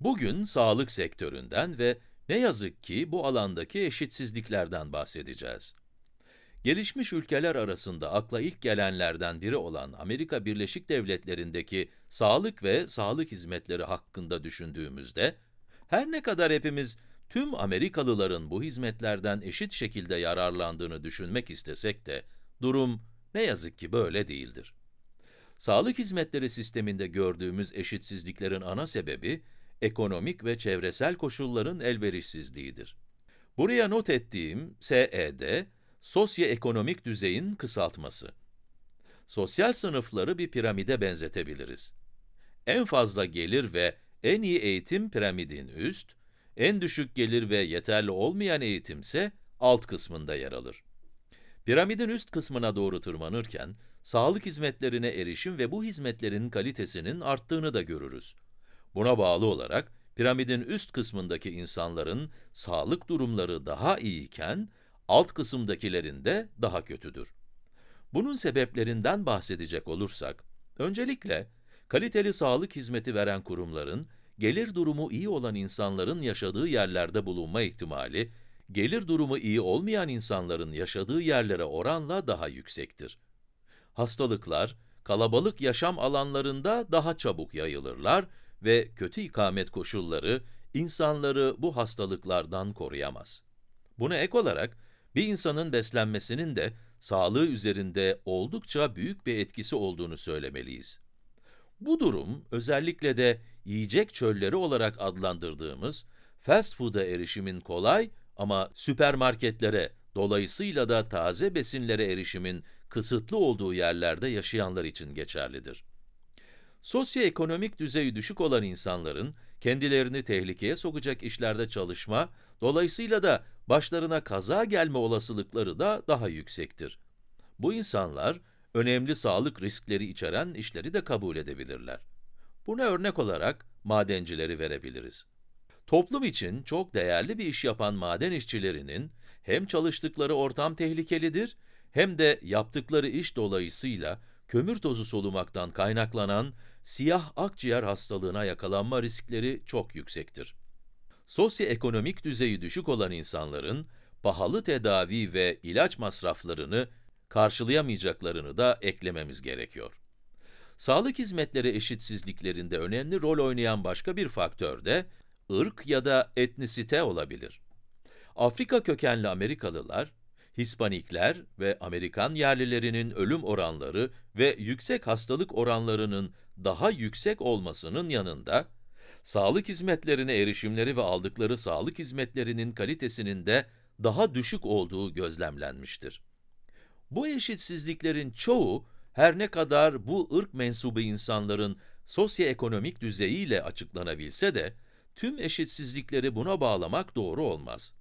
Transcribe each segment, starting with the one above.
Bugün sağlık sektöründen ve ne yazık ki bu alandaki eşitsizliklerden bahsedeceğiz. Gelişmiş ülkeler arasında akla ilk gelenlerden biri olan Amerika Birleşik Devletleri'ndeki sağlık ve sağlık hizmetleri hakkında düşündüğümüzde, her ne kadar hepimiz tüm Amerikalıların bu hizmetlerden eşit şekilde yararlandığını düşünmek istesek de, durum ne yazık ki böyle değildir. Sağlık hizmetleri sisteminde gördüğümüz eşitsizliklerin ana sebebi, ekonomik ve çevresel koşulların elverişsizliğidir. Buraya not ettiğim SED, sosyoekonomik düzeyin kısaltması. Sosyal sınıfları bir piramide benzetebiliriz. En fazla gelir ve en iyi eğitim piramidin üst, en düşük gelir ve yeterli olmayan eğitimse alt kısmında yer alır. Piramidin üst kısmına doğru tırmanırken, sağlık hizmetlerine erişim ve bu hizmetlerin kalitesinin arttığını da görürüz. Buna bağlı olarak piramidin üst kısmındaki insanların sağlık durumları daha iyiyken, alt kısımdakilerin de daha kötüdür. Bunun sebeplerinden bahsedecek olursak, öncelikle kaliteli sağlık hizmeti veren kurumların, gelir durumu iyi olan insanların yaşadığı yerlerde bulunma ihtimali, gelir durumu iyi olmayan insanların yaşadığı yerlere oranla daha yüksektir. Hastalıklar, kalabalık yaşam alanlarında daha çabuk yayılırlar ve kötü ikamet koşulları insanları bu hastalıklardan koruyamaz. Buna ek olarak bir insanın beslenmesinin de sağlığı üzerinde oldukça büyük bir etkisi olduğunu söylemeliyiz. Bu durum özellikle de yiyecek çölleri olarak adlandırdığımız fast food'a erişimin kolay ama süpermarketlere, dolayısıyla da taze besinlere erişimin kısıtlı olduğu yerlerde yaşayanlar için geçerlidir. Sosyoekonomik düzeyi düşük olan insanların kendilerini tehlikeye sokacak işlerde çalışma, dolayısıyla da başlarına kaza gelme olasılıkları da daha yüksektir. Bu insanlar önemli sağlık riskleri içeren işleri de kabul edebilirler. Buna örnek olarak madencileri verebiliriz. Toplum için çok değerli bir iş yapan maden işçilerinin hem çalıştıkları ortam tehlikelidir hem de yaptıkları iş dolayısıyla kömür tozu solumaktan kaynaklanan siyah akciğer hastalığına yakalanma riskleri çok yüksektir. Sosyoekonomik düzeyi düşük olan insanların pahalı tedavi ve ilaç masraflarını karşılayamayacaklarını da eklememiz gerekiyor. Sağlık hizmetleri eşitsizliklerinde önemli rol oynayan başka bir faktör de ırk ya da etnisite olabilir. Afrika kökenli Amerikalılar, Hispanikler ve Amerikan yerlilerinin ölüm oranları ve yüksek hastalık oranlarının daha yüksek olmasının yanında, sağlık hizmetlerine erişimleri ve aldıkları sağlık hizmetlerinin kalitesinin de daha düşük olduğu gözlemlenmiştir. Bu eşitsizliklerin çoğu, her ne kadar bu ırk mensubu insanların sosyoekonomik düzeyiyle açıklanabilse de, tüm eşitsizlikleri buna bağlamak doğru olmaz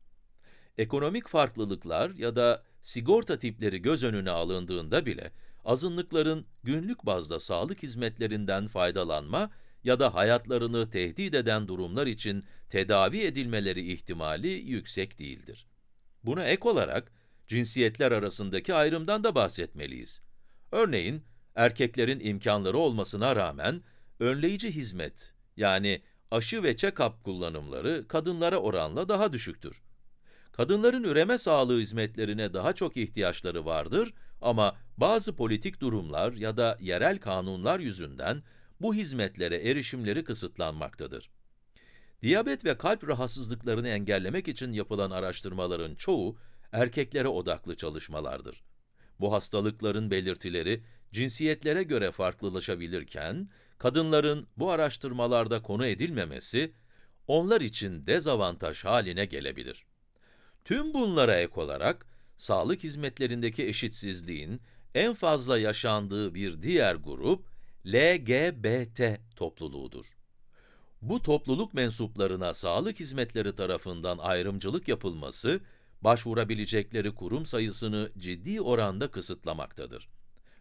ekonomik farklılıklar ya da sigorta tipleri göz önüne alındığında bile azınlıkların günlük bazda sağlık hizmetlerinden faydalanma ya da hayatlarını tehdit eden durumlar için tedavi edilmeleri ihtimali yüksek değildir. Buna ek olarak cinsiyetler arasındaki ayrımdan da bahsetmeliyiz. Örneğin erkeklerin imkanları olmasına rağmen önleyici hizmet yani aşı ve check-up kullanımları kadınlara oranla daha düşüktür. Kadınların üreme sağlığı hizmetlerine daha çok ihtiyaçları vardır ama bazı politik durumlar ya da yerel kanunlar yüzünden bu hizmetlere erişimleri kısıtlanmaktadır. Diyabet ve kalp rahatsızlıklarını engellemek için yapılan araştırmaların çoğu erkeklere odaklı çalışmalardır. Bu hastalıkların belirtileri cinsiyetlere göre farklılaşabilirken, kadınların bu araştırmalarda konu edilmemesi, onlar için dezavantaj haline gelebilir. Tüm bunlara ek olarak, sağlık hizmetlerindeki eşitsizliğin en fazla yaşandığı bir diğer grup, LGBT topluluğudur. Bu topluluk mensuplarına sağlık hizmetleri tarafından ayrımcılık yapılması, başvurabilecekleri kurum sayısını ciddi oranda kısıtlamaktadır.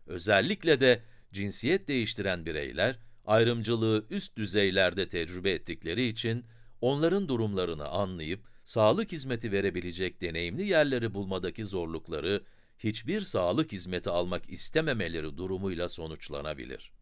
Özellikle de cinsiyet değiştiren bireyler, ayrımcılığı üst düzeylerde tecrübe ettikleri için onların durumlarını anlayıp sağlık hizmeti verebilecek deneyimli yerleri bulmadaki zorlukları, hiçbir sağlık hizmeti almak istememeleri durumuyla sonuçlanabilir.